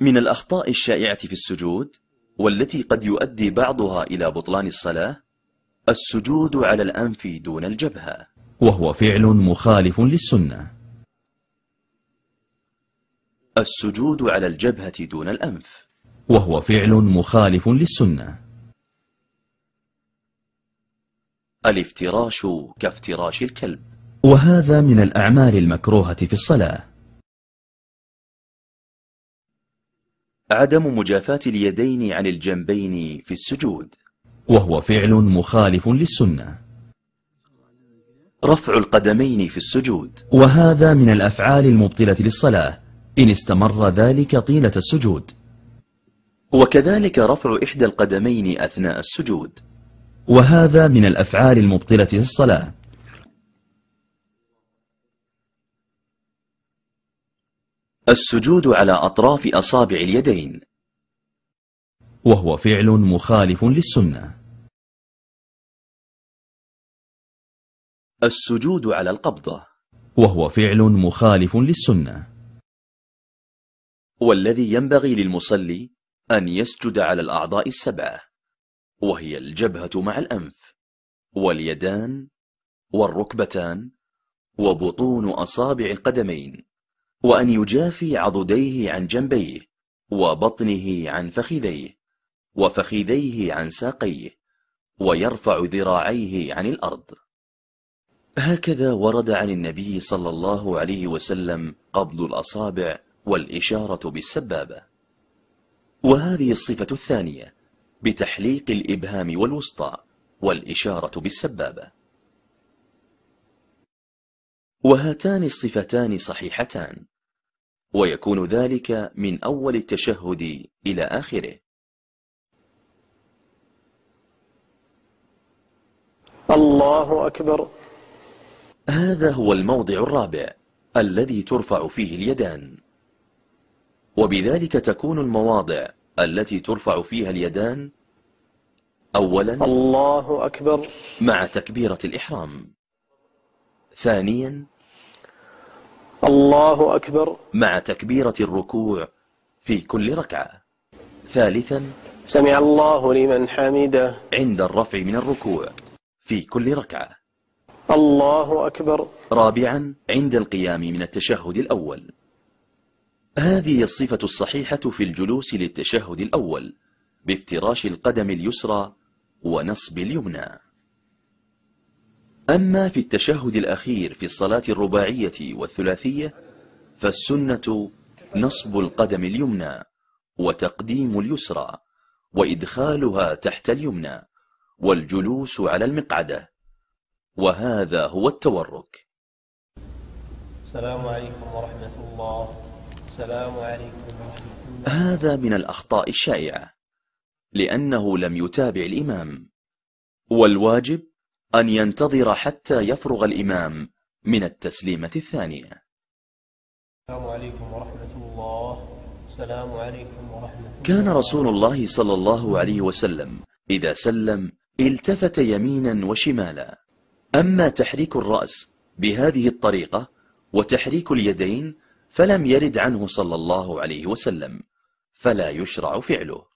من الأخطاء الشائعة في السجود والتي قد يؤدي بعضها إلى بطلان الصلاة السجود على الأنف دون الجبهة وهو فعل مخالف للسنة السجود على الجبهة دون الأنف وهو فعل مخالف للسنة الافتراش كافتراش الكلب وهذا من الأعمال المكروهة في الصلاة عدم مجافاة اليدين عن الجنبين في السجود وهو فعل مخالف للسنة رفع القدمين في السجود وهذا من الأفعال المبطلة للصلاة إن استمر ذلك طيلة السجود وكذلك رفع إحدى القدمين أثناء السجود وهذا من الأفعال المبطلة للصلاة السجود على أطراف أصابع اليدين وهو فعل مخالف للسنة السجود على القبضة وهو فعل مخالف للسنة والذي ينبغي للمصلي أن يسجد على الأعضاء السبعة وهي الجبهة مع الأنف واليدان والركبتان وبطون أصابع القدمين وأن يجافي عضديه عن جنبيه وبطنه عن فخذيه وفخذيه عن ساقيه ويرفع ذراعيه عن الأرض هكذا ورد عن النبي صلى الله عليه وسلم قبض الأصابع والإشارة بالسبابة وهذه الصفة الثانية بتحليق الإبهام والوسطى والإشارة بالسبابة وهاتان الصفتان صحيحتان ويكون ذلك من أول التشهد إلى آخره الله أكبر هذا هو الموضع الرابع الذي ترفع فيه اليدان وبذلك تكون المواضع التي ترفع فيها اليدان أولا الله أكبر مع تكبيرة الإحرام ثانيا الله أكبر مع تكبيرة الركوع في كل ركعة ثالثا سمع الله لمن حمده عند الرفع من الركوع في كل ركعة الله أكبر رابعا عند القيام من التشهد الأول هذه الصفة الصحيحة في الجلوس للتشهد الأول بافتراش القدم اليسرى ونصب اليمنى أما في التشهد الأخير في الصلاة الرباعية والثلاثية فالسنة نصب القدم اليمنى وتقديم اليسرى وإدخالها تحت اليمنى والجلوس على المقعدة وهذا هو التورك السلام عليكم ورحمة الله السلام عليكم ورحمة الله هذا من الأخطاء الشائعة لأنه لم يتابع الإمام والواجب أن ينتظر حتى يفرغ الإمام من التسليمة الثانية السلام عليكم ورحمة الله السلام عليكم ورحمة الله كان رسول الله صلى الله عليه وسلم إذا سلم التفت يمينا وشمالا أما تحريك الرأس بهذه الطريقة وتحريك اليدين فلم يرد عنه صلى الله عليه وسلم فلا يشرع فعله